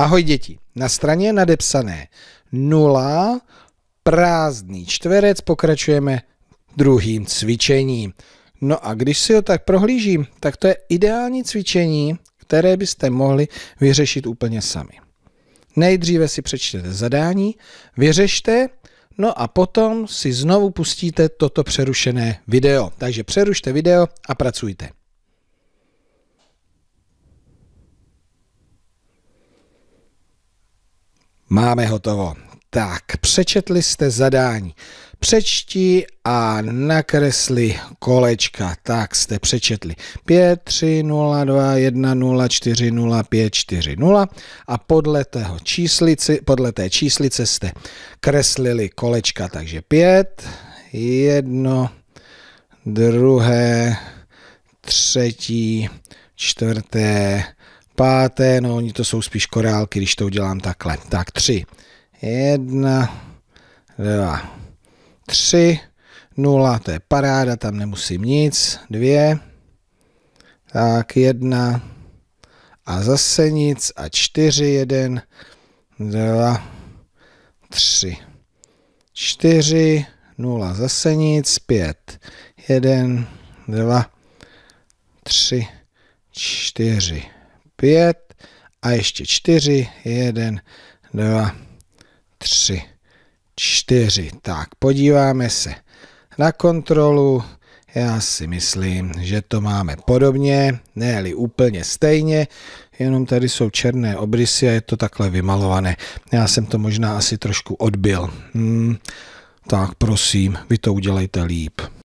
Ahoj děti, na straně je nadepsané 0, prázdný čtverec, pokračujeme druhým cvičením. No a když si ho tak prohlížím, tak to je ideální cvičení, které byste mohli vyřešit úplně sami. Nejdříve si přečtete zadání, vyřešte, no a potom si znovu pustíte toto přerušené video. Takže přerušte video a pracujte. Máme hotovo. Tak, přečetli jste zadání. Přečti a nakresli kolečka. Tak jste přečetli 5, 3, 0, 2, 1, 0, 4, 0, 5, 4, 0 a podle, tého číslici, podle té číslice jste kreslili kolečka. Takže 5, 1, 2, 3, 4, Páté, no oni to jsou spíš koreálky, když to udělám takhle. Tak tři. Jedna, dva, tři, nula, to je paráda, tam nemusím nic. Dvě, tak jedna a zase nic a čtyři, jeden, dva, tři, čtyři, nula, zase nic, pět, jeden, dva, tři, čtyři pět a ještě čtyři, jeden, dva, tři, čtyři. Tak, podíváme se na kontrolu. Já si myslím, že to máme podobně, ne úplně stejně, jenom tady jsou černé obrysy a je to takhle vymalované. Já jsem to možná asi trošku odbil. Hmm, tak prosím, vy to udělejte líp.